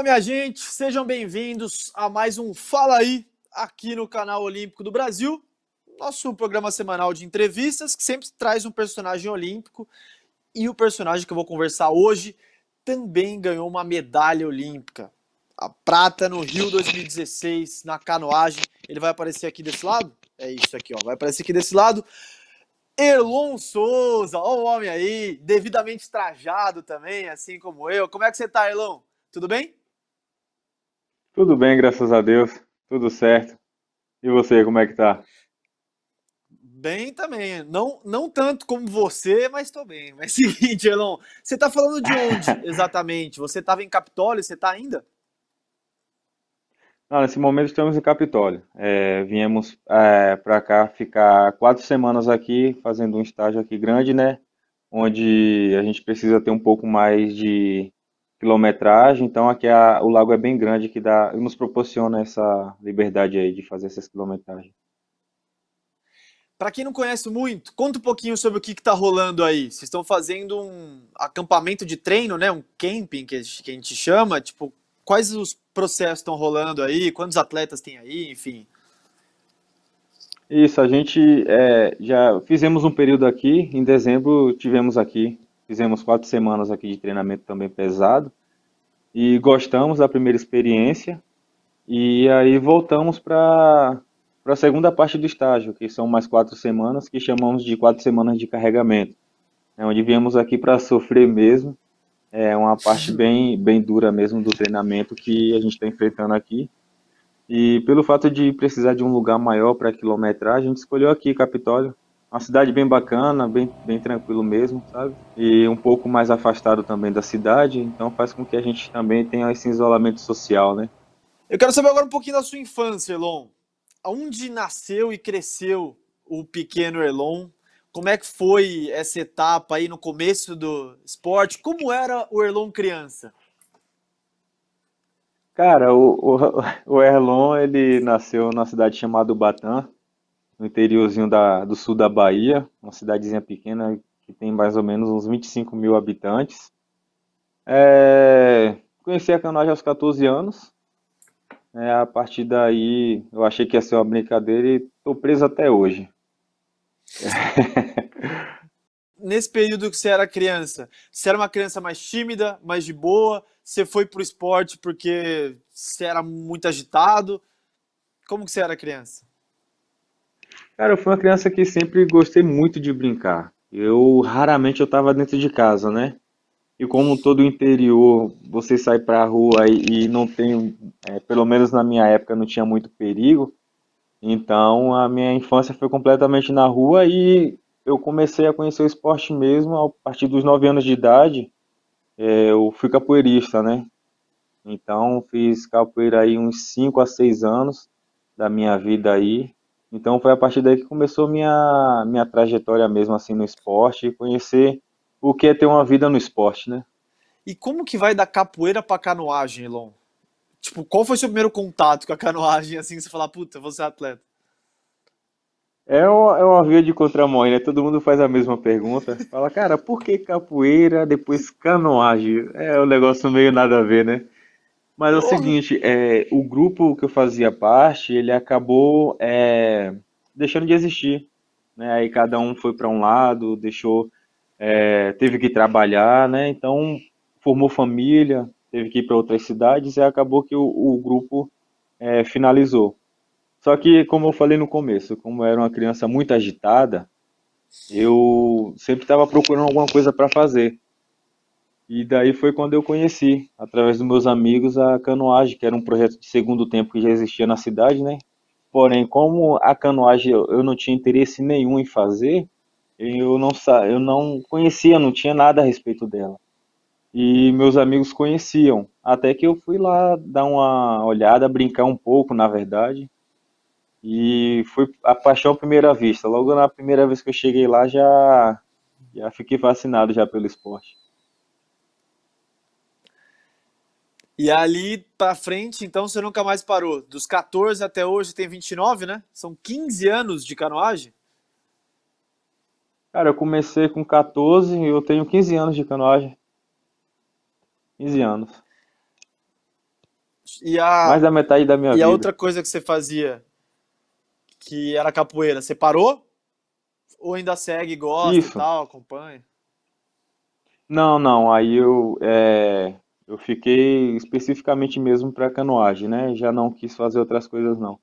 Fala, minha gente, sejam bem-vindos a mais um Fala aí aqui no canal Olímpico do Brasil, nosso programa semanal de entrevistas que sempre traz um personagem olímpico e o personagem que eu vou conversar hoje também ganhou uma medalha olímpica, a prata no Rio 2016 na canoagem. Ele vai aparecer aqui desse lado? É isso aqui, ó. Vai aparecer aqui desse lado. Erlon Souza, ó o homem aí, devidamente trajado também, assim como eu. Como é que você tá, Erlon? Tudo bem? Tudo bem, graças a Deus. Tudo certo. E você, como é que tá? Bem também. Não, não tanto como você, mas tô bem. Mas seguinte, Elon, você tá falando de onde exatamente? Você tava em Capitólio, você tá ainda? Não, nesse momento estamos em Capitólio. É, viemos é, para cá ficar quatro semanas aqui, fazendo um estágio aqui grande, né? Onde a gente precisa ter um pouco mais de quilometragem, então aqui é a, o lago é bem grande que dá, nos proporciona essa liberdade aí de fazer essas quilometragens. Para quem não conhece muito, conta um pouquinho sobre o que está rolando aí. Vocês estão fazendo um acampamento de treino, né? Um camping que a gente chama. Tipo, quais os processos estão rolando aí? Quantos atletas tem aí? Enfim. Isso, a gente é, já fizemos um período aqui. Em dezembro tivemos aqui Fizemos quatro semanas aqui de treinamento também pesado e gostamos da primeira experiência e aí voltamos para a segunda parte do estágio, que são mais quatro semanas, que chamamos de quatro semanas de carregamento, é onde viemos aqui para sofrer mesmo, é uma parte bem, bem dura mesmo do treinamento que a gente está enfrentando aqui. E pelo fato de precisar de um lugar maior para quilometragem, a gente escolheu aqui, Capitólio, uma cidade bem bacana, bem, bem tranquilo mesmo, sabe? E um pouco mais afastado também da cidade, então faz com que a gente também tenha esse isolamento social, né? Eu quero saber agora um pouquinho da sua infância, Elon. Onde nasceu e cresceu o pequeno Elon? Como é que foi essa etapa aí no começo do esporte? Como era o Elon criança? Cara, o, o, o Erlon, ele nasceu na cidade chamada Batan no interiorzinho da, do sul da Bahia, uma cidadezinha pequena que tem mais ou menos uns 25 mil habitantes. É, conheci a canoagem aos 14 anos. É, a partir daí eu achei que ia ser uma brincadeira e estou preso até hoje. Nesse período que você era criança, você era uma criança mais tímida, mais de boa? Você foi para o esporte porque você era muito agitado? Como que você era criança? Cara, eu fui uma criança que sempre gostei muito de brincar. Eu raramente eu estava dentro de casa, né? E como todo o interior, você sai para a rua e, e, não tem, é, pelo menos na minha época, não tinha muito perigo. Então a minha infância foi completamente na rua e eu comecei a conhecer o esporte mesmo a partir dos 9 anos de idade. É, eu fui capoeirista, né? Então fiz capoeira aí uns 5 a 6 anos da minha vida aí. Então foi a partir daí que começou minha minha trajetória mesmo assim no esporte, conhecer o que é ter uma vida no esporte, né? E como que vai da capoeira para canoagem, Elon? Tipo, qual foi seu primeiro contato com a canoagem assim, que você falar, puta, você é atleta? É uma, é uma via de contramão, né? Todo mundo faz a mesma pergunta. Fala, cara, por que capoeira, depois canoagem? É um negócio meio nada a ver, né? Mas é o seguinte, é, o grupo que eu fazia parte, ele acabou é, deixando de existir. Né? Aí cada um foi para um lado, deixou, é, teve que trabalhar, né? Então formou família, teve que ir para outras cidades e acabou que o, o grupo é, finalizou. Só que, como eu falei no começo, como eu era uma criança muito agitada, eu sempre estava procurando alguma coisa para fazer. E daí foi quando eu conheci, através dos meus amigos, a canoagem, que era um projeto de segundo tempo que já existia na cidade, né? Porém, como a canoagem eu não tinha interesse nenhum em fazer, eu não, eu não conhecia, não tinha nada a respeito dela. E meus amigos conheciam, até que eu fui lá dar uma olhada, brincar um pouco, na verdade. E foi a paixão à primeira vista. Logo na primeira vez que eu cheguei lá, já, já fiquei fascinado já pelo esporte. E ali para frente, então, você nunca mais parou. Dos 14 até hoje tem 29, né? São 15 anos de canoagem? Cara, eu comecei com 14 e eu tenho 15 anos de canoagem. 15 anos. E a... Mais da metade da minha e vida. E a outra coisa que você fazia, que era capoeira, você parou? Ou ainda segue, gosta Isso. e tal, acompanha? Não, não. Aí eu. É... Eu fiquei especificamente mesmo para canoagem, né? Já não quis fazer outras coisas não.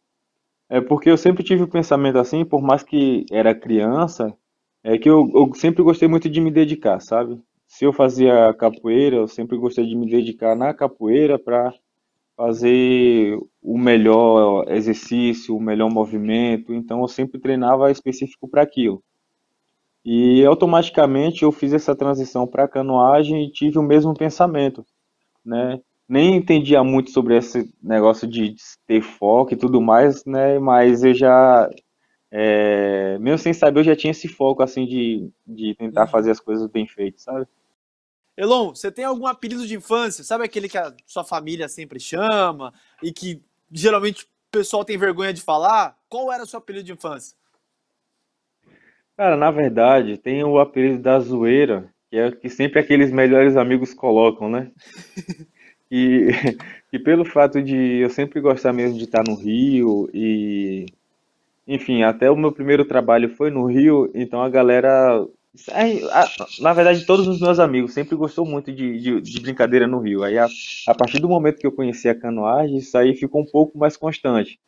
É porque eu sempre tive o pensamento assim, por mais que era criança, é que eu, eu sempre gostei muito de me dedicar, sabe? Se eu fazia capoeira, eu sempre gostei de me dedicar na capoeira para fazer o melhor exercício, o melhor movimento, então eu sempre treinava específico para aquilo. E automaticamente eu fiz essa transição para canoagem e tive o mesmo pensamento né? Nem entendia muito sobre esse negócio de, ter foco e tudo mais, né? Mas eu já, é, mesmo sem saber, eu já tinha esse foco, assim, de, de tentar uhum. fazer as coisas bem feitas, sabe? Elon, você tem algum apelido de infância? Sabe aquele que a sua família sempre chama e que geralmente o pessoal tem vergonha de falar? Qual era o seu apelido de infância? Cara, na verdade, tem o apelido da zoeira, que é o que sempre aqueles melhores amigos colocam, né? e, e pelo fato de eu sempre gostar mesmo de estar no Rio e enfim, até o meu primeiro trabalho foi no Rio, então a galera. Na verdade, todos os meus amigos sempre gostou muito de, de, de brincadeira no Rio. Aí, a, a, partir do momento que eu conheci a canoagem, isso aí ficou um pouco mais constante.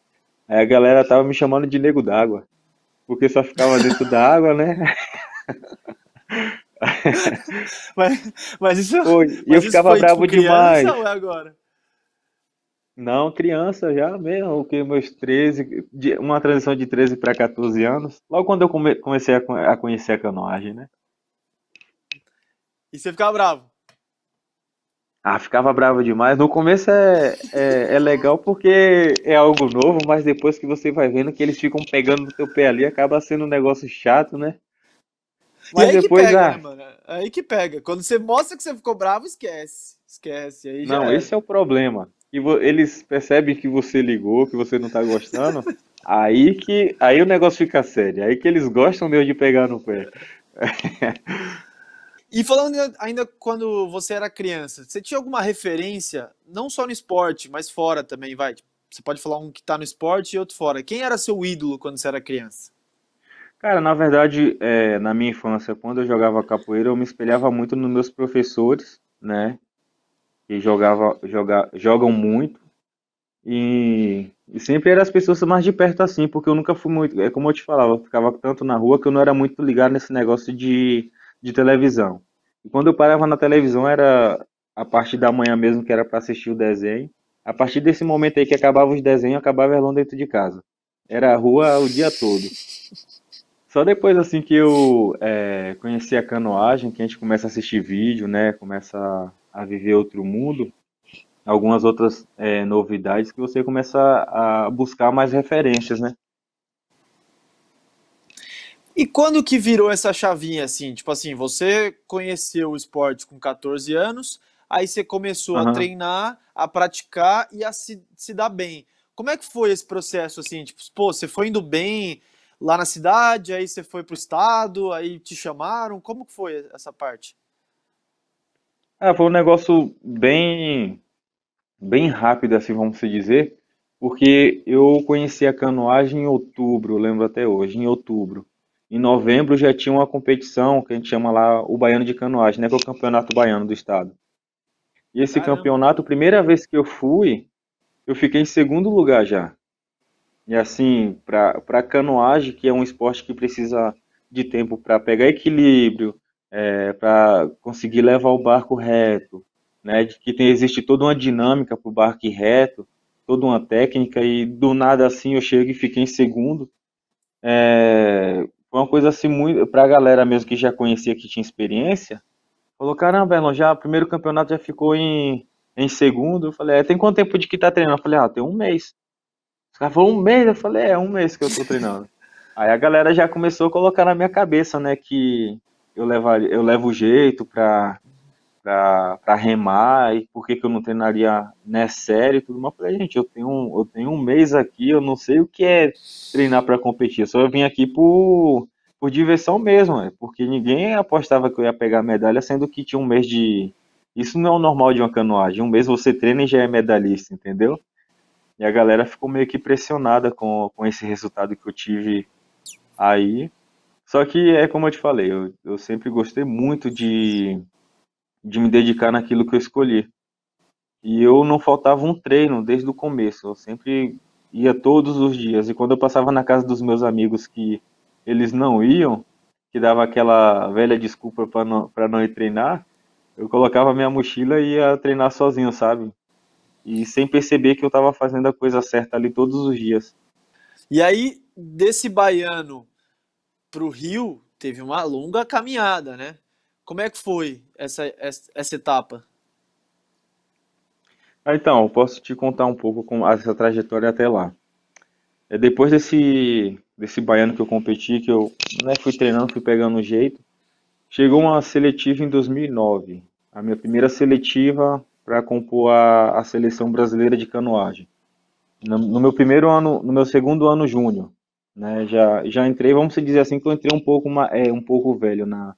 Aí a galera tava me chamando de nego d'água, porque só ficava dentro da água, né? mas, mas isso. Pô, mas eu isso ficava foi, bravo tipo, demais. Criança, ou é agora? Não, criança já mesmo, que meus 13, uma transição de 13 para 14 anos, logo quando eu come, comecei a, a conhecer a canoagem, né? E você ficava bravo? Ah, ficava bravo demais. No começo é, é, é, legal porque é algo novo, mas depois que você vai vendo que eles ficam pegando no teu pé ali, acaba sendo um negócio chato, né? Mas aí depois, que pega, ah, né, mano? Aí que pega. Quando você mostra que você ficou bravo, esquece. Esquece. Aí não, esse é o problema. E eles percebem que você ligou, que você não tá gostando. aí que aí o negócio fica sério. Aí que eles gostam mesmo de pegar no pé. E falando ainda quando você era criança, você tinha alguma referência, não só no esporte, mas fora também, vai? Tipo, você pode falar um que tá no esporte e outro fora. Quem era seu ídolo quando você era criança? Cara, na verdade, é, na minha infância, quando eu jogava capoeira, eu me espelhava muito nos meus professores, né? Que jogava, joga, jogam muito. E, e sempre eram as pessoas mais de perto assim, porque eu nunca fui muito. É como eu te falava, eu ficava tanto na rua que eu não era muito ligado nesse negócio de, de televisão. E quando eu parava na televisão, era a parte da manhã mesmo que era para assistir o desenho. A partir desse momento aí que acabava os desenhos, acabava Erlon dentro de casa. Era a rua o dia todo. Só depois assim que eu é, conheci a canoagem, que a gente começa a assistir vídeo, né? Começa a viver outro mundo, algumas outras é, novidades que você começa a buscar mais referências, né? E quando que virou essa chavinha assim? Tipo assim, você conheceu o esporte com 14 anos, aí você começou uhum. a treinar, a praticar e a se, se dar bem. Como é que foi esse processo assim? Tipo, pô, você foi indo bem, lá na cidade, aí você foi para o estado, aí te chamaram? Como que foi essa parte? É, foi um negócio bem, bem rápido, assim, vamos dizer, porque eu conheci a canoagem em outubro, lembro até hoje, em outubro. Em novembro já tinha uma competição que a gente chama lá o Baiano de Canoagem, né, que é o Campeonato Baiano do Estado. E esse Caramba. campeonato, primeira vez que eu fui, eu fiquei em segundo lugar já. E assim, para canoagem, que é um esporte que precisa de tempo para pegar equilíbrio, é, para conseguir levar o barco reto, né? De que tem, existe toda uma dinâmica para o barco ir reto, toda uma técnica, e do nada assim eu chego e fiquei em segundo. É, foi uma coisa assim muito. Para a galera mesmo que já conhecia, que tinha experiência, falou: caramba, Elon, já primeiro campeonato já ficou em, em segundo. Eu falei: é, tem quanto tempo de que tá treinando? Eu falei: ah, tem um mês caras um mês? Eu falei, é, um mês que eu tô treinando. Aí a galera já começou a colocar na minha cabeça, né, que eu, levar, eu levo jeito pra, pra, pra remar, e por que, que eu não treinaria né, sério e tudo mais. Eu falei, gente, eu tenho, eu tenho um mês aqui, eu não sei o que é treinar para competir, só eu vim aqui por, por diversão mesmo, é porque ninguém apostava que eu ia pegar medalha, sendo que tinha um mês de. Isso não é o normal de uma canoagem. Um mês você treina e já é medalhista, entendeu? E a galera ficou meio que pressionada com, com esse resultado que eu tive aí. Só que é como eu te falei, eu, eu sempre gostei muito de, de me dedicar naquilo que eu escolhi. E eu não faltava um treino desde o começo, eu sempre ia todos os dias. E quando eu passava na casa dos meus amigos que eles não iam, que dava aquela velha desculpa para não, pra não ir treinar, eu colocava minha mochila e ia treinar sozinho, sabe? e sem perceber que eu estava fazendo a coisa certa ali todos os dias. E aí, desse baiano para o Rio, teve uma longa caminhada, né? Como é que foi essa, essa, essa etapa? Ah, então, eu posso te contar um pouco com essa trajetória até lá. É depois desse, desse baiano que eu competi, que eu né, fui treinando, fui pegando o jeito, chegou uma seletiva em 2009. A minha primeira seletiva para compor a, a, seleção brasileira de canoagem. No, no, meu primeiro ano, no meu segundo ano júnior, né, já, já entrei, vamos dizer assim, que eu entrei um pouco, uma, é, um pouco velho na,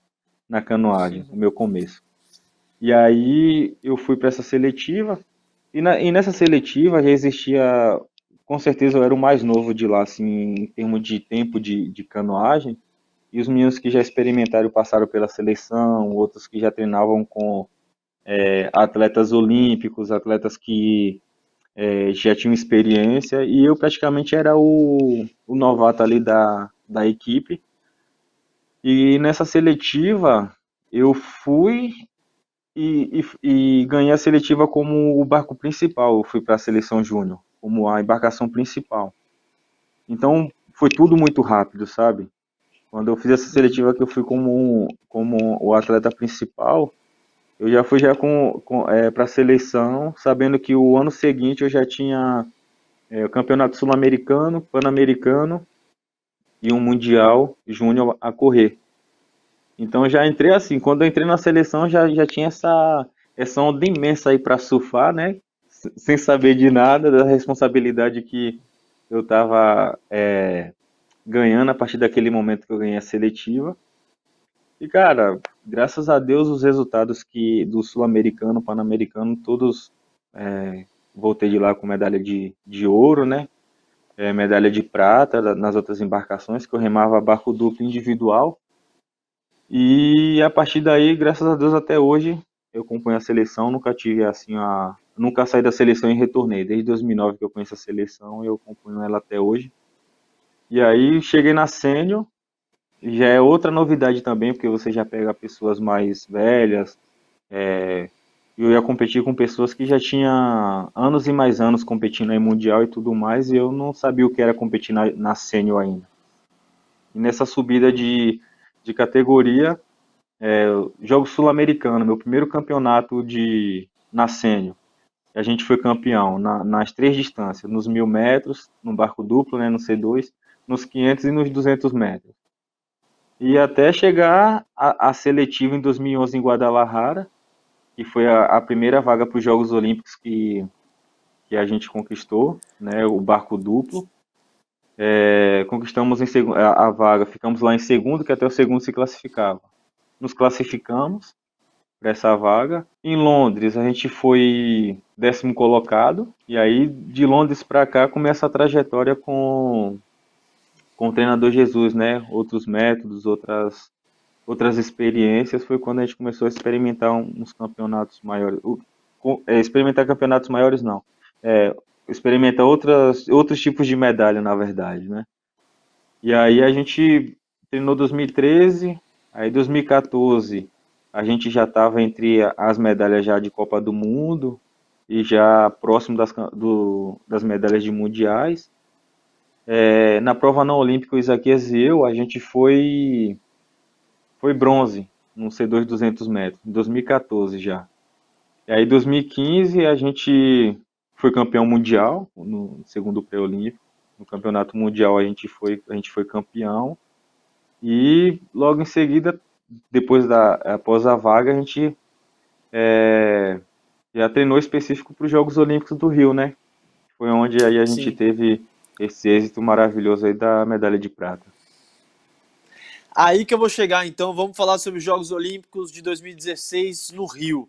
na canoagem, no meu começo. E aí eu fui para essa seletiva, e, na, e nessa seletiva já existia, com certeza eu era o mais novo de lá, assim, em termos de tempo de, de canoagem, e os meninos que já experimentaram passaram pela seleção, outros que já treinavam com é, atletas olímpicos, atletas que é, já tinham experiência, e eu praticamente era o, o novato ali da, da equipe. E nessa seletiva, eu fui e, e, e, ganhei a seletiva como o barco principal. Eu fui para a seleção júnior, como a embarcação principal. Então foi tudo muito rápido, sabe? Quando eu fiz essa seletiva que eu fui como, como o atleta principal, eu já fui já com, com é, para seleção, sabendo que o ano seguinte eu já tinha é, o campeonato sul-americano, pan-americano e um mundial júnior a correr. Então já entrei assim, quando eu entrei na seleção já, já tinha essa essa onda imensa aí para surfar, né? Sem saber de nada da responsabilidade que eu estava é, ganhando a partir daquele momento que eu ganhei a seletiva. E, cara, graças a Deus os resultados que do Sul-Americano, Pan-Americano, todos é, voltei de lá com medalha de, de ouro, né? É, medalha de prata nas outras embarcações, que eu remava barco duplo individual. E a partir daí, graças a Deus, até hoje, eu acompanho a seleção, nunca tive assim a. Nunca saí da seleção e retornei. Desde 2009 que eu conheço a seleção, eu acompanho ela até hoje. E aí cheguei na Sênior, já é outra novidade também, porque você já pega pessoas mais velhas. É, eu ia competir com pessoas que já tinham anos e mais anos competindo em Mundial e tudo mais, e eu não sabia o que era competir na, na sênior ainda. E nessa subida de, de categoria, é, jogo sul-americano, meu primeiro campeonato de na sênior. A gente foi campeão na, nas três distâncias, nos mil metros, no barco duplo, né, no C2, nos 500 e nos 200 metros. E até chegar à seletiva em 2011 em Guadalajara, que foi a, a primeira vaga para os Jogos Olímpicos que, que a gente conquistou, né, o barco duplo. É, conquistamos em, a, a vaga, ficamos lá em segundo, que até o segundo se classificava. Nos classificamos para essa vaga. Em Londres, a gente foi décimo colocado, e aí de Londres para cá começa a trajetória com com o treinador Jesus, né? Outros métodos, outras outras experiências, foi quando a gente começou a experimentar uns campeonatos maiores. É, experimentar campeonatos maiores, não. É, experimentar outras, outros tipos de medalha, na verdade, né? E aí a gente treinou 2013, aí 2014 a gente já estava entre as medalhas já de Copa do Mundo e já próximo das, do, das medalhas de mundiais. É, na prova não olímpica, o Isaquias e eu, a gente foi, foi bronze no C2 200 metros, em 2014 já. E aí, 2015, a gente foi campeão mundial, no segundo pré-olímpico. No campeonato mundial, a gente foi, a gente foi campeão. E logo em seguida, depois da após a vaga, a gente é, já treinou específico para os Jogos Olímpicos do Rio, né? Foi onde aí a gente Sim. teve esse êxito maravilhoso aí da medalha de prata. Aí que eu vou chegar, então, vamos falar sobre os Jogos Olímpicos de 2016 no Rio.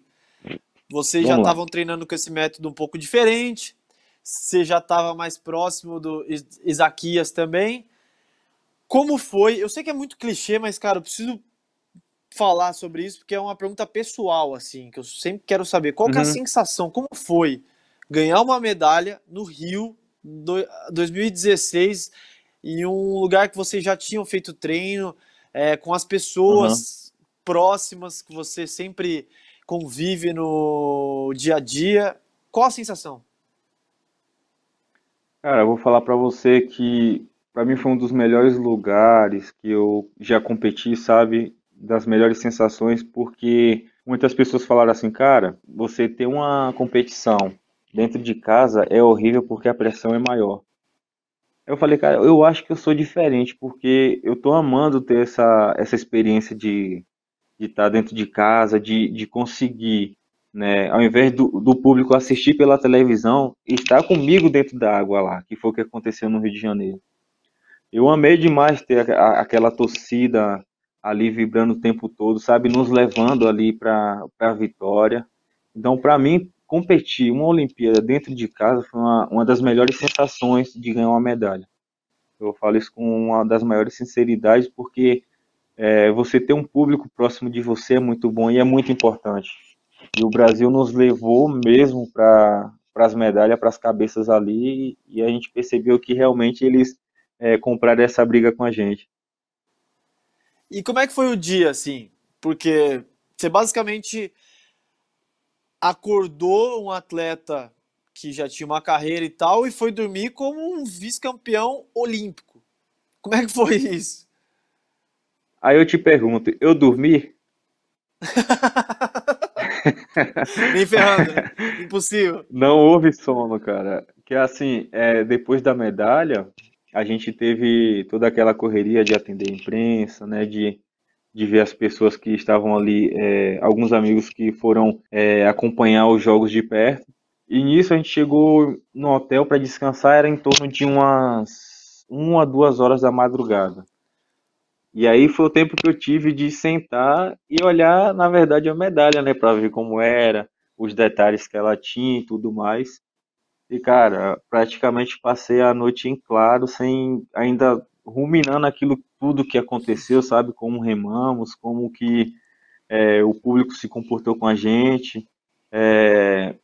Vocês vamos já estavam treinando com esse método um pouco diferente, você já estava mais próximo do Isaquias também. Como foi? Eu sei que é muito clichê, mas, cara, eu preciso falar sobre isso porque é uma pergunta pessoal, assim, que eu sempre quero saber. Qual uhum. que é a uhum. sensação? Como foi ganhar uma medalha no Rio 2016 em um lugar que vocês já tinham feito treino, é, com as pessoas uhum. próximas que você sempre convive no dia a dia. Qual a sensação? Cara, eu vou falar para você que para mim foi um dos melhores lugares que eu já competi, sabe? Das melhores sensações, porque muitas pessoas falaram assim, cara, você tem uma competição Dentro de casa é horrível porque a pressão é maior. Eu falei, cara, eu acho que eu sou diferente porque eu tô amando ter essa, essa experiência de de estar tá dentro de casa, de, de conseguir, né, ao invés do, do público assistir pela televisão, estar comigo dentro da água lá, que foi o que aconteceu no Rio de Janeiro. Eu amei demais ter a, aquela torcida ali vibrando o tempo todo, sabe, nos levando ali para a vitória. Então, para mim, competir uma Olimpíada dentro de casa foi uma, uma das melhores sensações de ganhar uma medalha. Eu falo isso com uma das maiores sinceridades, porque é, você ter um público próximo de você é muito bom e é muito importante. E o Brasil nos levou mesmo para as medalhas, para as cabeças ali, e a gente percebeu que realmente eles é, compraram essa briga com a gente. E como é que foi o dia, assim? Porque você basicamente acordou um atleta que já tinha uma carreira e tal e foi dormir como um vice-campeão olímpico. Como é que foi isso? Aí eu te pergunto, eu dormi? Nem ferrando, né? impossível. Não houve sono, cara. Que assim, é, depois da medalha, a gente teve toda aquela correria de atender a imprensa, né? De de ver as pessoas que estavam ali, é, alguns amigos que foram é, acompanhar os jogos de perto. E nisso a gente chegou no hotel para descansar, era em torno de umas uma a duas horas da madrugada. E aí foi o tempo que eu tive de sentar e olhar, na verdade, a medalha, né, para ver como era, os detalhes que ela tinha e tudo mais. E cara, praticamente passei a noite em claro, sem ainda ruminando aquilo tudo que aconteceu, sabe? Como remamos, como que é, o público se comportou com a gente, é,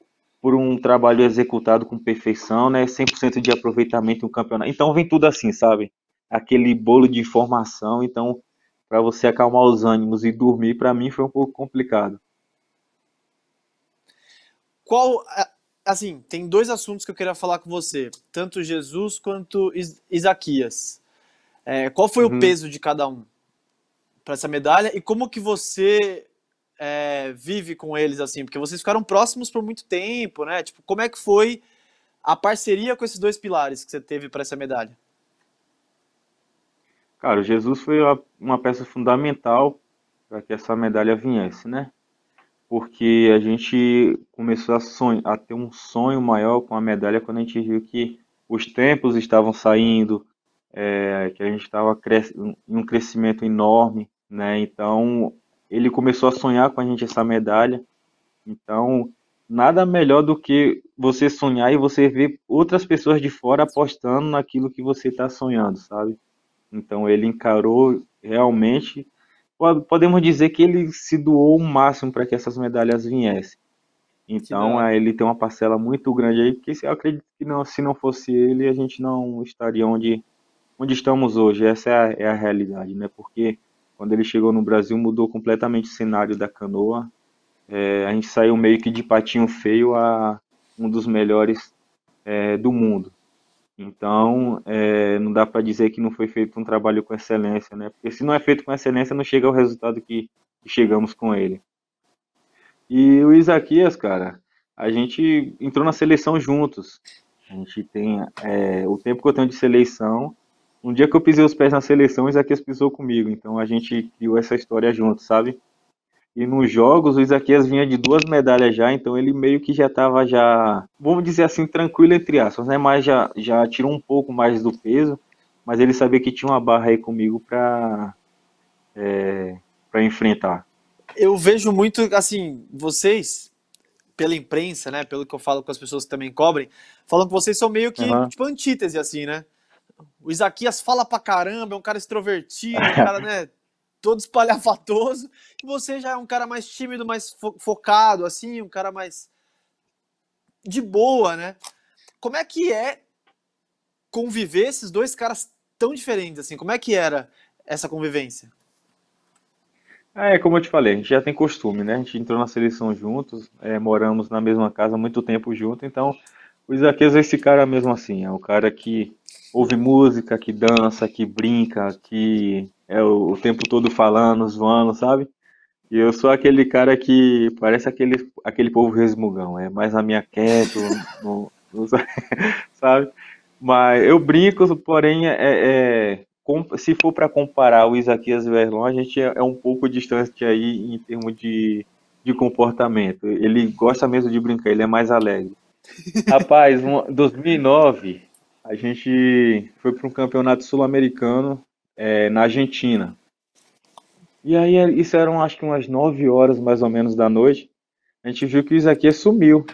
por um trabalho executado com perfeição, né? 100% de aproveitamento no campeonato. Então vem tudo assim, sabe? Aquele bolo de informação, então para você acalmar os ânimos e dormir, para mim foi um pouco complicado. Qual, assim, tem dois assuntos que eu queria falar com você, tanto Jesus quanto Isaquias. É, qual foi uhum. o peso de cada um para essa medalha e como que você é, vive com eles assim? Porque vocês ficaram próximos por muito tempo, né? Tipo, como é que foi a parceria com esses dois pilares que você teve para essa medalha? Cara, o Jesus foi uma peça fundamental para que essa medalha viesse, né? Porque a gente começou a, sonho, a ter um sonho maior com a medalha quando a gente viu que os tempos estavam saindo, é, que a gente estava em um crescimento enorme, né? Então ele começou a sonhar com a gente essa medalha. Então nada melhor do que você sonhar e você ver outras pessoas de fora apostando naquilo que você está sonhando, sabe? Então ele encarou realmente, podemos dizer que ele se doou o máximo para que essas medalhas viessem. Então aí ele tem uma parcela muito grande aí, porque eu acredito que não, se não fosse ele, a gente não estaria onde onde estamos hoje. Essa é a, é a realidade, né? Porque quando ele chegou no Brasil mudou completamente o cenário da canoa. É, a gente saiu meio que de patinho feio a um dos melhores é, do mundo. Então, é, não dá para dizer que não foi feito um trabalho com excelência, né? Porque se não é feito com excelência, não chega ao resultado que, que chegamos com ele. E o Isaquias, cara, a gente entrou na seleção juntos. A gente tem é, o tempo que eu tenho de seleção um dia que eu pisei os pés na seleção, Isaquias pisou comigo. Então a gente criou essa história junto, sabe? E nos jogos, o Isaquias vinha de duas medalhas já, então ele meio que já estava já, vamos dizer assim, tranquilo entre aspas, né? Mas já, já tirou um pouco mais do peso, mas ele sabia que tinha uma barra aí comigo para é, para enfrentar. Eu vejo muito, assim, vocês, pela imprensa, né? Pelo que eu falo com as pessoas que também cobrem, falam que vocês são meio que, uhum. tipo, antítese, assim, né? o Isaquias fala pra caramba, é um cara extrovertido, um cara, né? Todo espalhafatoso. E você já é um cara mais tímido, mais fo focado, assim, um cara mais de boa, né? Como é que é conviver esses dois caras tão diferentes, assim? Como é que era essa convivência? Ah, é, como eu te falei, a gente já tem costume, né? A gente entrou na seleção juntos, é, moramos na mesma casa muito tempo junto, então o Isaquias é esse cara mesmo assim, é um cara que ouve música, que dança, que brinca, que é o, o tempo todo falando, zoando, sabe? E eu sou aquele cara que parece aquele, aquele povo resmungão, é mais a minha quieto, no, no, sabe? Mas eu brinco, porém, é, é, é se for para comparar o Isaquias e o Erlon, a gente é, é, um pouco distante aí em termos de, de comportamento. Ele gosta mesmo de brincar, ele é mais alegre. Rapaz, um, 2009, a gente foi para um campeonato sul-americano é, na Argentina. E aí, é, isso eram acho que umas 9 horas mais ou menos da noite. A gente viu que o Isaquias sumiu.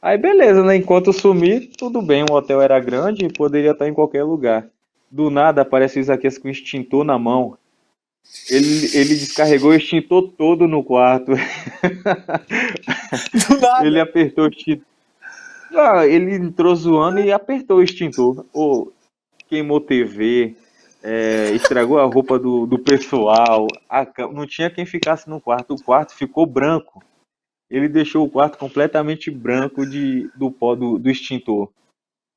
Aí, beleza, né? Enquanto sumir, tudo bem. O hotel era grande e poderia estar em qualquer lugar. Do nada aparece o Isaquias com o extintor na mão. Ele, ele descarregou o extintor todo no quarto. Do nada. Ele apertou o extintor Cara, ah, ele entrou zoando e apertou o extintor. Ou queimou TV, é, estragou a roupa do, do pessoal. A, não tinha quem ficasse no quarto. O quarto ficou branco. Ele deixou o quarto completamente branco de, do pó do, do extintor.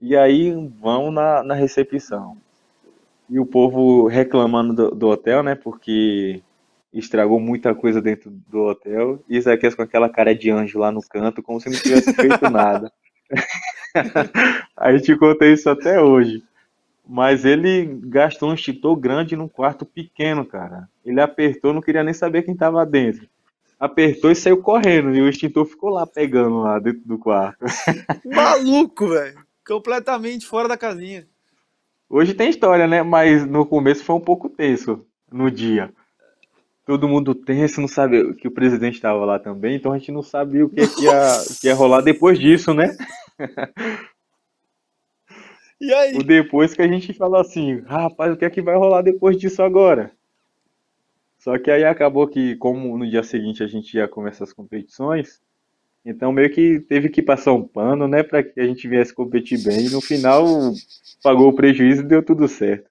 E aí vão na, na recepção. E o povo reclamando do, do hotel, né? Porque estragou muita coisa dentro do hotel. E Isaquias com aquela cara de anjo lá no canto, como se não tivesse feito nada. a gente conta isso até hoje. Mas ele gastou um extintor grande num quarto pequeno, cara. Ele apertou, não queria nem saber quem estava dentro. Apertou e saiu correndo. E o extintor ficou lá pegando lá dentro do quarto. Maluco, velho. Completamente fora da casinha. Hoje tem história, né? Mas no começo foi um pouco tenso no dia todo mundo tenso, não sabe que o presidente estava lá também, então a gente não sabia o que, é que, ia, que ia rolar depois disso, né? E aí? O depois que a gente fala assim, rapaz, o que é que vai rolar depois disso agora? Só que aí acabou que, como no dia seguinte a gente ia começar as competições, então meio que teve que passar um pano, né, para que a gente viesse competir bem. E no final pagou o prejuízo e deu tudo certo.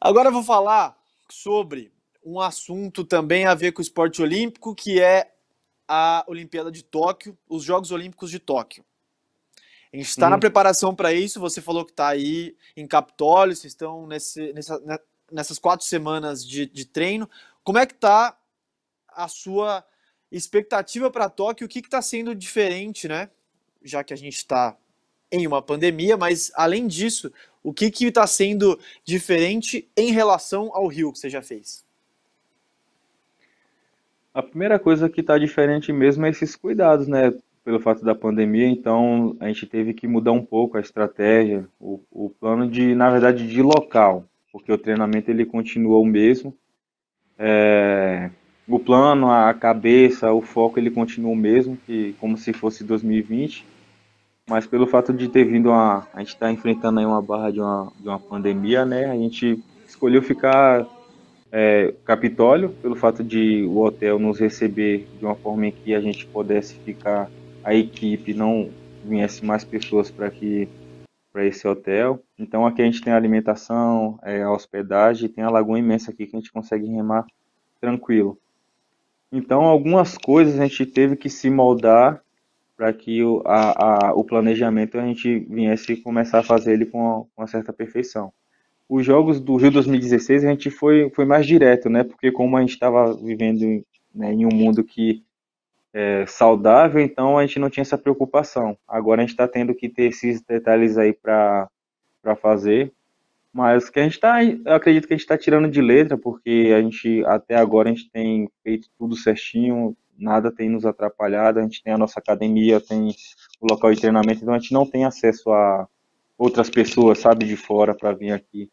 Agora eu vou falar sobre um assunto também a ver com o esporte olímpico, que é a Olimpíada de Tóquio, os Jogos Olímpicos de Tóquio. A gente está hum. na preparação para isso. Você falou que está aí em Capitólio, vocês estão nesse, nessa, né, nessas quatro semanas de, de treino. Como é que está a sua expectativa para Tóquio? O que está sendo diferente, né? Já que a gente está em uma pandemia, mas além disso, o que está sendo diferente em relação ao Rio que você já fez? A primeira coisa que está diferente mesmo é esses cuidados, né? Pelo fato da pandemia, então a gente teve que mudar um pouco a estratégia, o, o plano de, na verdade, de local, porque o treinamento ele continua o mesmo. É, o plano, a cabeça, o foco ele continua o mesmo, que como se fosse 2020. Mas pelo fato de ter vindo uma, a gente está enfrentando aí uma barra de uma, de uma pandemia, né? A gente escolheu ficar é, Capitólio, pelo fato de o hotel nos receber de uma forma em que a gente pudesse ficar, a equipe não viesse mais pessoas para que para esse hotel. Então aqui a gente tem a alimentação, é, a hospedagem, tem a lagoa imensa aqui que a gente consegue remar tranquilo. Então algumas coisas a gente teve que se moldar para que o, a, a, o planejamento a gente viesse começar a fazer ele com uma, com uma certa perfeição os jogos do Rio 2016 a gente foi, foi mais direto, né? Porque como a gente estava vivendo né, em um mundo que é saudável, então a gente não tinha essa preocupação. Agora a gente está tendo que ter esses detalhes aí para fazer. Mas que a gente está, eu acredito que a gente está tirando de letra, porque a gente até agora a gente tem feito tudo certinho, nada tem nos atrapalhado, a gente tem a nossa academia, tem o local de treinamento, então a gente não tem acesso a outras pessoas, sabe, de fora para vir aqui.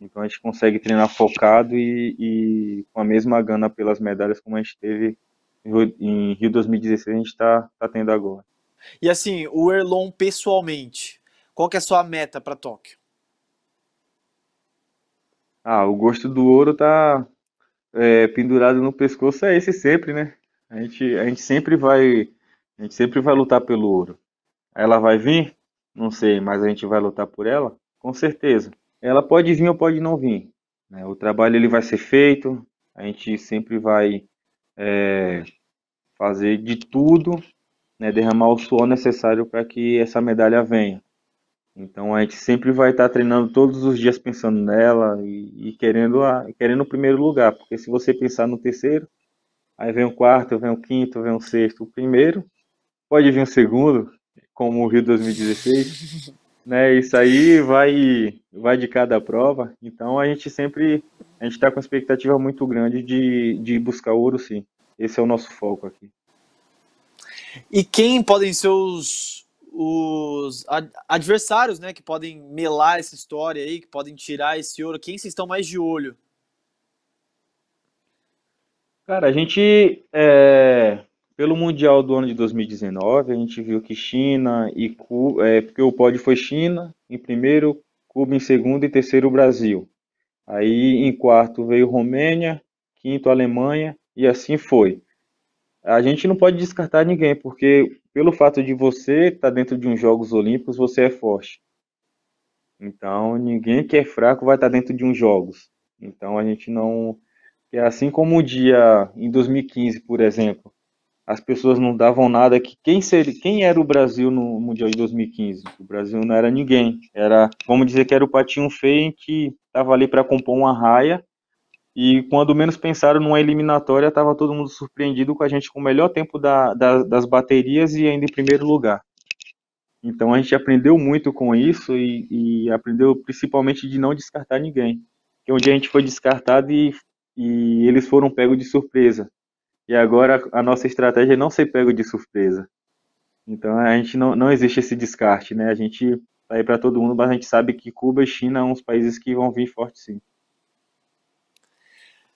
Então a gente consegue treinar focado e, e com a mesma gana pelas medalhas como a gente teve em Rio 2016, a gente está tá tendo agora. E assim, o Erlon pessoalmente, qual que é a sua meta para Tóquio? Ah, o gosto do ouro tá é, pendurado no pescoço é esse sempre, né? A gente, a gente sempre vai, a gente sempre vai lutar pelo ouro. Ela vai vir? Não sei, mas a gente vai lutar por ela? Com certeza ela pode vir ou pode não vir. Né? O trabalho ele vai ser feito, a gente sempre vai é, fazer de tudo, né, derramar o suor necessário para que essa medalha venha. Então a gente sempre vai estar tá treinando todos os dias pensando nela e, e querendo, a, querendo o primeiro lugar, porque se você pensar no terceiro, aí vem o quarto, vem o quinto, vem o sexto, o primeiro, pode vir o segundo, como o Rio 2016, né? Isso aí vai vai de cada prova. Então a gente sempre a gente está com expectativa muito grande de, de buscar ouro, sim. Esse é o nosso foco aqui. E quem podem ser os, os adversários, né, que podem melar essa história aí, que podem tirar esse ouro? Quem vocês estão mais de olho? Cara, a gente é, pelo Mundial do ano de 2019, a gente viu que China e Cuba, é, porque o pódio foi China em primeiro, Cuba em segundo e terceiro Brasil. Aí em quarto veio Romênia, quinto Alemanha e assim foi. A gente não pode descartar ninguém, porque pelo fato de você estar tá dentro de uns Jogos Olímpicos, você é forte. Então, ninguém que é fraco vai estar tá dentro de uns Jogos. Então, a gente não. É assim como o dia em 2015, por exemplo, as pessoas não davam nada que quem seria, quem era o Brasil no Mundial de 2015? O Brasil não era ninguém, era, vamos dizer que era o patinho feio que estava ali para compor uma raia. E quando menos pensaram numa eliminatória, estava todo mundo surpreendido com a gente com o melhor tempo da, da, das baterias e ainda em primeiro lugar. Então a gente aprendeu muito com isso e, e aprendeu principalmente de não descartar ninguém. Que onde a gente foi descartado e, e eles foram pegos de surpresa e agora a nossa estratégia é não ser pego de surpresa. Então a gente não, não existe esse descarte, né? A gente tá aí para todo mundo, mas a gente sabe que Cuba e China são uns países que vão vir forte sim. Você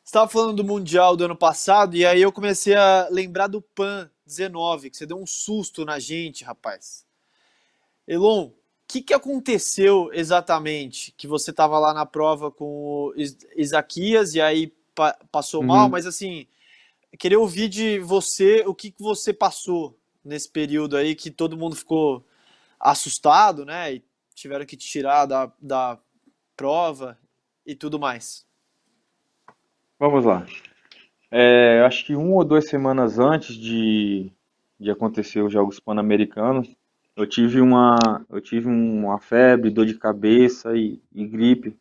estava falando do Mundial do ano passado e aí eu comecei a lembrar do PAN 19, que você deu um susto na gente, rapaz. Elon, o que, que aconteceu exatamente? Que você estava lá na prova com o Isaquias e aí pa passou uhum. mal, mas assim, queria ouvir de você o que, que você passou nesse período aí que todo mundo ficou assustado, né? E tiveram que te tirar da, da prova e tudo mais. Vamos lá. É, acho que uma ou duas semanas antes de, de acontecer os Jogos Pan-Americanos, eu tive uma eu tive uma febre, dor de cabeça e, e gripe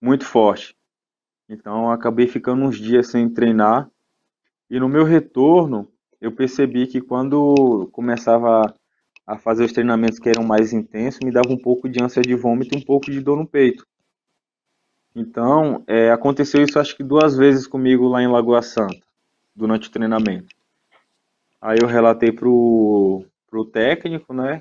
muito forte. Então acabei ficando uns dias sem treinar e no meu retorno, eu percebi que quando começava a fazer os treinamentos que eram mais intensos, me dava um pouco de ânsia de vômito e um pouco de dor no peito. Então, é, aconteceu isso acho que duas vezes comigo lá em Lagoa Santa, durante o treinamento. Aí eu relatei pro, pro técnico, né?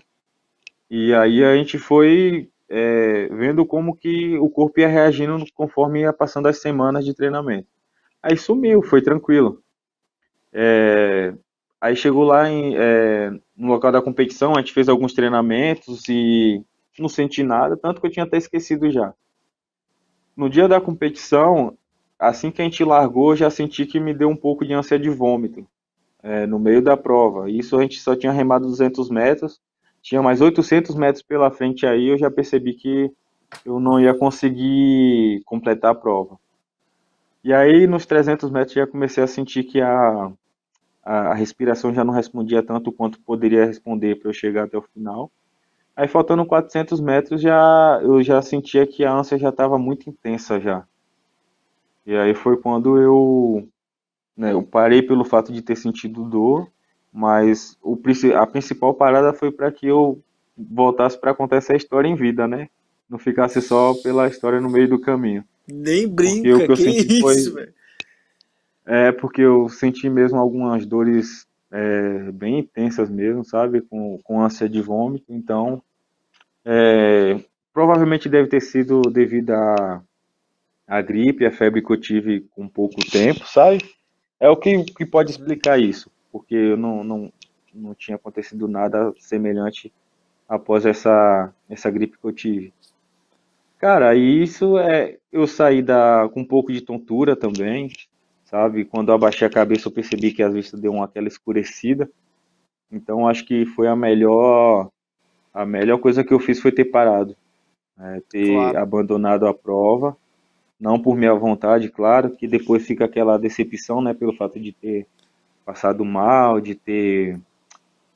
E aí a gente foi é, vendo como que o corpo ia reagindo conforme ia passando as semanas de treinamento. Aí sumiu, foi tranquilo. É, aí chegou lá em, é, no local da competição, a gente fez alguns treinamentos e não senti nada, tanto que eu tinha até esquecido já. No dia da competição, assim que a gente largou, já senti que me deu um pouco de ânsia de vômito é, no meio da prova. Isso a gente só tinha remado 200 metros, tinha mais 800 metros pela frente aí, eu já percebi que eu não ia conseguir completar a prova. E aí, nos 300 metros, já comecei a sentir que a, a, respiração já não respondia tanto quanto poderia responder para eu chegar até o final. Aí faltando 400 metros já eu já sentia que a ânsia já estava muito intensa já. E aí foi quando eu, né, eu parei pelo fato de ter sentido dor, mas o, a principal parada foi para que eu voltasse para contar essa história em vida, né? Não ficasse só pela história no meio do caminho. Nem brinca, o que, que senti isso, velho. É porque eu senti mesmo algumas dores é, bem intensas mesmo, sabe? Com, com ânsia de vômito. Então, é, provavelmente deve ter sido devido à, a gripe, à febre que eu tive com pouco tempo, sabe? É o que, que pode explicar isso, porque eu não, não, não tinha acontecido nada semelhante após essa, essa gripe que eu tive. Cara, isso é. Eu saí da, com um pouco de tontura também, sabe? Quando eu abaixei a cabeça, eu percebi que as vistas deu uma aquela escurecida. Então, acho que foi a melhor a melhor coisa que eu fiz foi ter parado, né? ter claro. abandonado a prova, não por minha vontade, claro, que depois fica aquela decepção, né, pelo fato de ter passado mal, de ter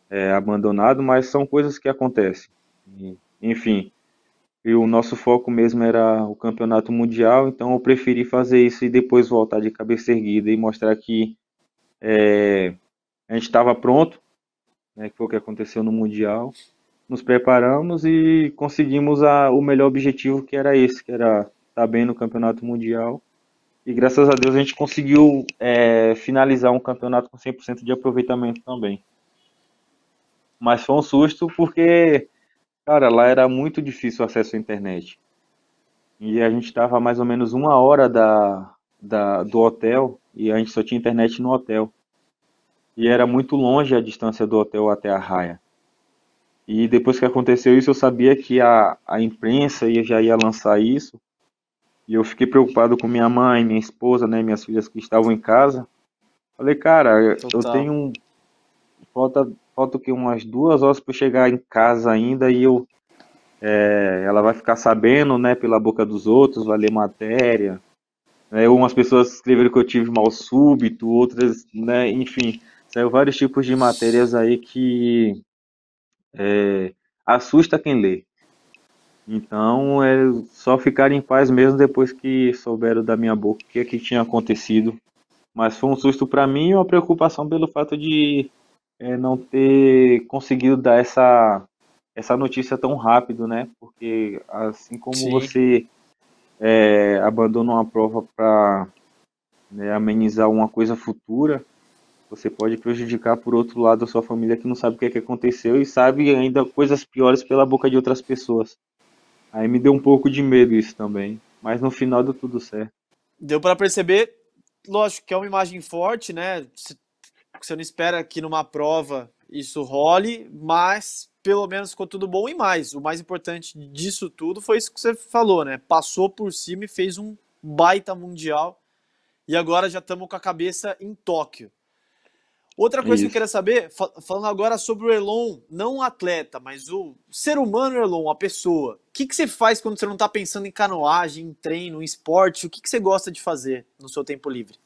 é, abandonado, mas são coisas que acontecem. Enfim, e o nosso foco mesmo era o campeonato mundial, então eu preferi fazer isso e depois voltar de cabeça erguida e mostrar que é, a gente estava pronto, né, que foi o que aconteceu no mundial. Nos preparamos e conseguimos a, o melhor objetivo que era esse, que era estar tá bem no campeonato mundial. E graças a Deus a gente conseguiu é, finalizar um campeonato com 100% de aproveitamento também. Mas foi um susto porque Cara, lá era muito difícil o acesso à internet. E a gente estava mais ou menos uma hora da, da, do hotel e a gente só tinha internet no hotel. E era muito longe a distância do hotel até a raia. E depois que aconteceu isso, eu sabia que a, a imprensa ia, já ia lançar isso. E eu fiquei preocupado com minha mãe, minha esposa, né, minhas filhas que estavam em casa. Falei, cara, Total. eu tenho falta falta que umas duas horas para chegar em casa ainda e eu é, ela vai ficar sabendo, né, pela boca dos outros, vai ler matéria. algumas é, umas pessoas escreveram que eu tive mal súbito, outras, né, enfim, saiu vários tipos de matérias aí que é, assusta quem lê. Então, é só ficar em paz mesmo depois que souberam da minha boca o que, é que tinha acontecido. Mas foi um susto para mim e uma preocupação pelo fato de é, não ter conseguido dar essa, essa notícia tão rápido, né? Porque assim como Sim. você é, abandona uma prova para né, amenizar uma coisa futura, você pode prejudicar por outro lado a sua família que não sabe o que, é que aconteceu e sabe ainda coisas piores pela boca de outras pessoas. Aí me deu um pouco de medo isso também, mas no final deu tudo certo. Deu para perceber, lógico que é uma imagem forte, né? Você não espera que numa prova isso role, mas pelo menos ficou tudo bom e mais. O mais importante disso tudo foi isso que você falou, né? Passou por cima e fez um baita mundial. E agora já estamos com a cabeça em Tóquio. Outra coisa Isso. que eu queria saber, falando agora sobre o Elon, não o atleta, mas o ser humano Elon, a pessoa. O que, que você faz quando você não está pensando em canoagem, em treino, em esporte? O que, que você gosta de fazer no seu tempo livre?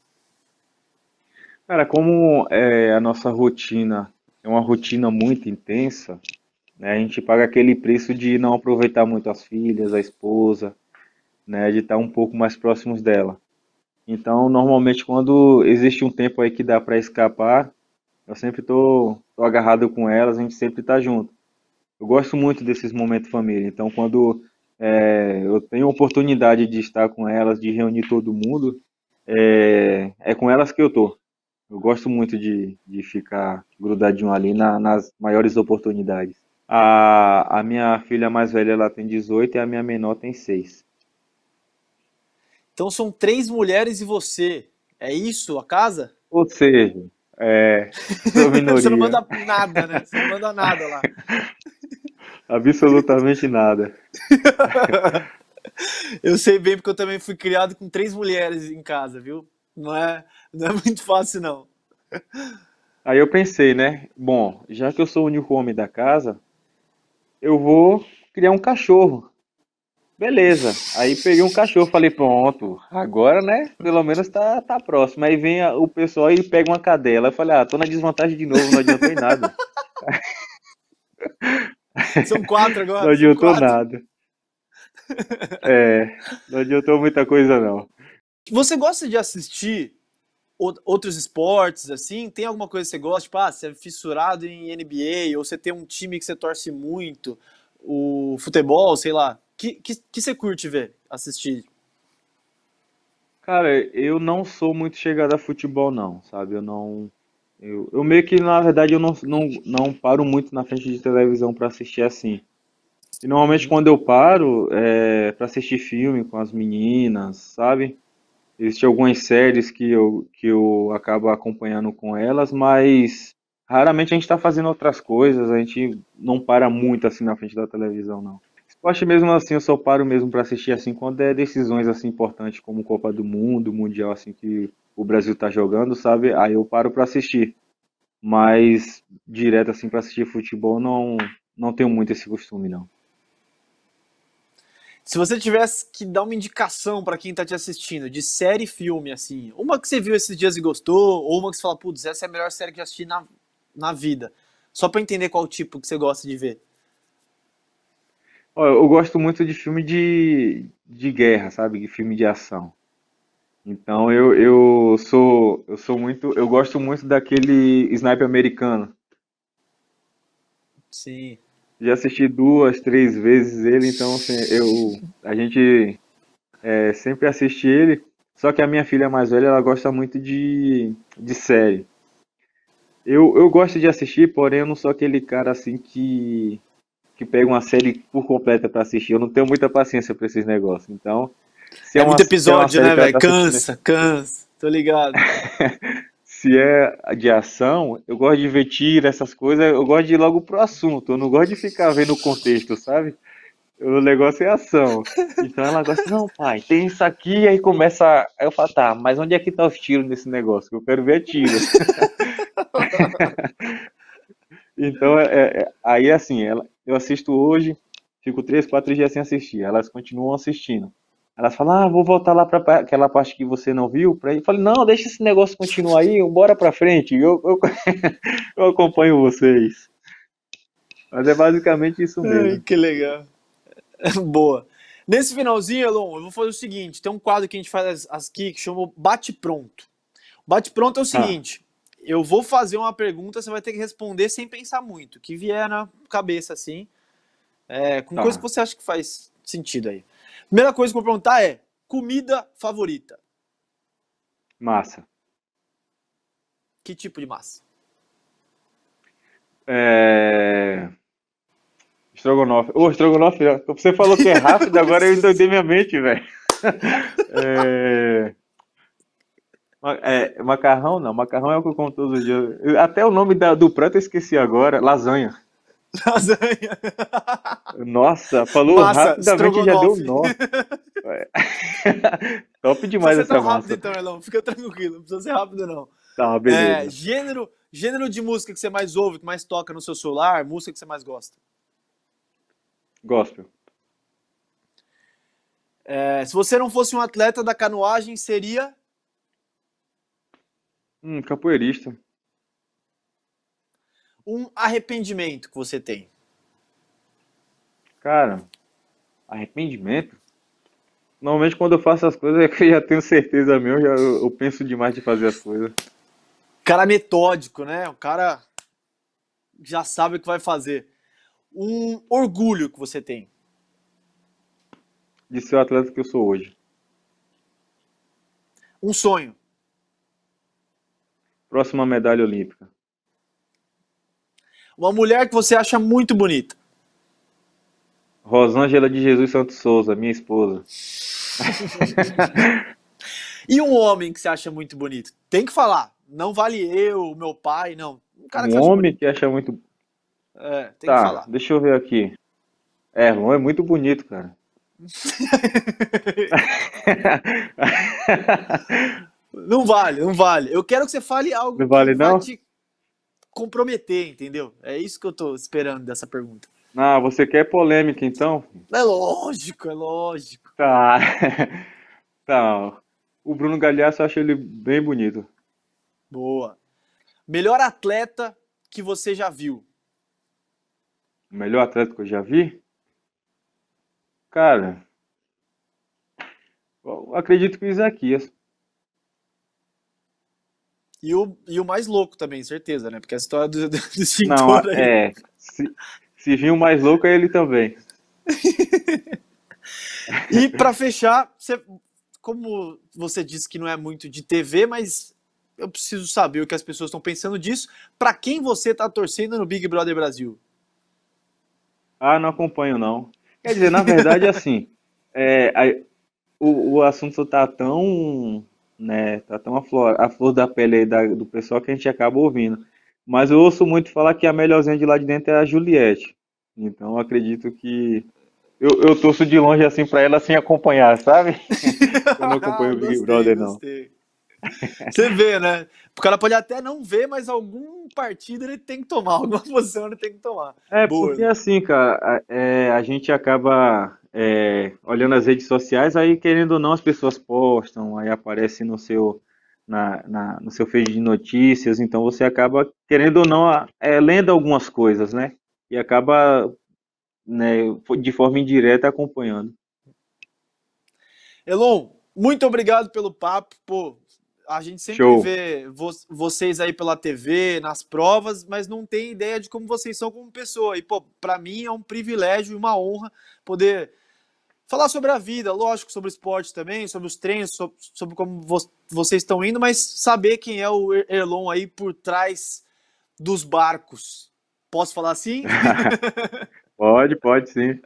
Cara, como é, a nossa rotina é uma rotina muito intensa, né, a gente paga aquele preço de não aproveitar muito as filhas, a esposa, né, de estar um pouco mais próximos dela. Então, normalmente, quando existe um tempo aí que dá para escapar, eu sempre tô, tô agarrado com elas, a gente sempre está junto. Eu gosto muito desses momentos família, então quando é, eu tenho a oportunidade de estar com elas, de reunir todo mundo, é, é com elas que eu estou. Eu gosto muito de, de ficar grudadinho ali na, nas maiores oportunidades. A, a minha filha mais velha ela tem 18 e a minha menor tem 6. Então são três mulheres e você. É isso a casa? Ou seja, é, você não manda nada, né? Você não manda nada lá. Absolutamente nada. eu sei bem porque eu também fui criado com três mulheres em casa, viu? Não é, não é muito fácil, não. Aí eu pensei, né? Bom, já que eu sou o único homem da casa, eu vou criar um cachorro. Beleza. Aí peguei um cachorro, falei, pronto, agora, né? Pelo menos tá, tá próximo. Aí vem o pessoal e pega uma cadela. Eu falei, ah, tô na desvantagem de novo, não adiantou em nada. São quatro agora. Não adiantou nada. É, não adiantou muita coisa, não. Você gosta de assistir outros esportes, assim? Tem alguma coisa que você gosta? Tipo, ah, você é fissurado em NBA, ou você tem um time que você torce muito, o futebol, sei lá. Que, que, que você curte ver, assistir? Cara, eu não sou muito chegado a futebol, não, sabe? Eu não. Eu, eu meio que, na verdade, eu não, não, não paro muito na frente de televisão para assistir assim. E normalmente uhum. quando eu paro, é para assistir filme com as meninas, sabe? Existem algumas séries que eu, que eu acabo acompanhando com elas, mas raramente a gente está fazendo outras coisas, a gente não para muito assim na frente da televisão, não. Esporte mesmo assim, eu só paro mesmo para assistir assim quando é decisões assim importantes como Copa do Mundo, Mundial assim que o Brasil está jogando, sabe? Aí eu paro para assistir. Mas direto assim para assistir futebol não não tenho muito esse costume não. Se você tivesse que dar uma indicação para quem tá te assistindo, de série e filme, assim, uma que você viu esses dias e gostou, ou uma que você fala, putz, essa é a melhor série que eu assisti na, na vida. Só para entender qual tipo que você gosta de ver. Eu gosto muito de filme de, de guerra, sabe? De filme de ação. Então eu, eu sou eu sou muito eu gosto muito daquele sniper americano. Sim já assisti duas, três vezes ele, então assim, eu, a gente é, sempre assiste ele. Só que a minha filha mais velha, ela gosta muito de, de série. Eu, eu gosto de assistir, porém eu não sou aquele cara assim que, que pega uma série por completa para assistir. Eu não tenho muita paciência para esses negócios. Então, é, é, muito é uma, episódio, é né, velho? Né? Cansa, cansa. Tô ligado. se é de ação, eu gosto de ver tiro, essas coisas, eu gosto de ir logo pro assunto, eu não gosto de ficar vendo o contexto, sabe? O negócio é ação. Então ela gosta, não, pai, tem isso aqui, aí começa. Aí eu falo, tá, mas onde é que tá os tiros nesse negócio? Eu quero ver tiro. então, é, é, aí assim, ela, eu assisto hoje, fico três, quatro dias sem assistir, elas continuam assistindo. Ela fala, ah, vou voltar lá para aquela parte que você não viu. Pra... Eu falei, não, deixa esse negócio continuar aí, bora para frente, eu, eu, eu, acompanho vocês. Mas é basicamente isso mesmo. Ai, que legal. Boa. Nesse finalzinho, Elon, eu vou fazer o seguinte: tem um quadro que a gente faz aqui que chama Bate Pronto. Bate Pronto é o tá. seguinte: ah. eu vou fazer uma pergunta, você vai ter que responder sem pensar muito, que vier na cabeça assim, é, com tá. coisa que você acha que faz sentido aí. Primeira coisa que eu vou perguntar é: comida favorita? Massa. Que tipo de massa? É... Estrogonofe. Ô, oh, estrogonofe, você falou que é rápido, agora eu endoidei minha mente, velho. É... É, macarrão não, macarrão é o que eu como todos os dias. Até o nome da, do prato eu esqueci agora, lasanha. Lasanha. Nossa, falou massa, rapidamente já deu nó. É. Top demais essa massa. rápido então, Erlão. Fica tranquilo, não precisa ser rápido não. Tá, beleza. É, gênero, gênero de música que você mais ouve, que mais toca no seu celular, música que você mais gosta. Gospel. É, se você não fosse um atleta da canoagem, seria? Um capoeirista um arrependimento que você tem? Cara, arrependimento? Normalmente quando eu faço as coisas é que eu já tenho certeza mesmo, já, eu, eu penso demais de fazer as coisas. Cara é metódico, né? O cara já sabe o que vai fazer. Um orgulho que você tem? De ser o atleta que eu sou hoje. Um sonho? Próxima medalha olímpica. Uma mulher que você acha muito bonita. Rosângela de Jesus Santos Souza, minha esposa. e um homem que você acha muito bonito? Tem que falar. Não vale eu, meu pai, não. Um, cara um que homem que acha muito. É, tem tá, que falar. Deixa eu ver aqui. é, é muito bonito, cara. não vale, não vale. Eu quero que você fale algo não vale, que não? te comprometer, entendeu? É isso que eu tô esperando dessa pergunta. Ah, você quer polêmica então? É lógico, é lógico. Tá. Tá. o Bruno Galhaço eu acho ele bem bonito. Boa. Melhor atleta que você já viu? O melhor atleta que eu já vi? Cara, acredito que o Isaquias. E o, e o mais louco também, certeza, né? Porque a história do, do cintor Não, é. Se, se vir o mais louco, é ele também. e para fechar, você, como você disse que não é muito de TV, mas eu preciso saber o que as pessoas estão pensando disso. Para quem você está torcendo no Big Brother Brasil? Ah, não acompanho, não. Quer dizer, na verdade, assim, é, a, o, o assunto tá tão né? Tá tão a flor, a flor da pele aí da, do pessoal que a gente acaba ouvindo. Mas eu ouço muito falar que a melhorzinha de lá de dentro é a Juliette. Então acredito que eu, eu torço de longe assim para ela sem assim, acompanhar, sabe? eu não acompanho o Big Brother, não. Gostei. Você vê, né? Porque ela pode até não ver, mas algum partido ele tem que tomar, alguma posição ele tem que tomar. É, Boa. porque assim, cara, é, a gente acaba é, olhando as redes sociais, aí querendo ou não as pessoas postam, aí aparece no seu na, na, no seu feed de notícias, então você acaba querendo ou não é, lendo algumas coisas, né? E acaba né, de forma indireta acompanhando. Elon, muito obrigado pelo papo, pô. A gente sempre Show. vê vo vocês aí pela TV, nas provas, mas não tem ideia de como vocês são como pessoa. E, pô, para mim é um privilégio e uma honra poder falar sobre a vida, lógico, sobre o esporte também, sobre os treinos, sobre, sobre como vo vocês estão indo, mas saber quem é o er-, Erlon aí por trás dos barcos. Posso falar assim? pode, pode sim.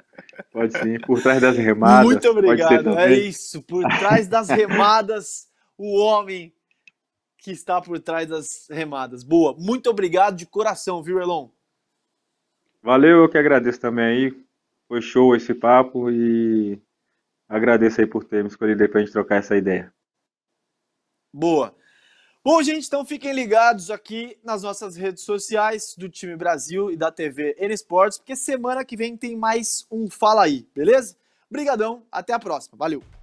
Pode sim, por trás das remadas. Muito obrigado. É isso, por trás das remadas, o homem que está por trás das remadas. Boa. Muito obrigado de coração, viu, Erlon? Valeu, eu que agradeço também aí foi show esse papo e agradeço aí por ter me escolhido aí pra gente trocar essa ideia. Boa. Bom, gente, então fiquem ligados aqui nas nossas redes sociais do Time Brasil e da TV N Sports, porque semana que vem tem mais um Fala Aí, beleza? Brigadão, até a próxima. Valeu!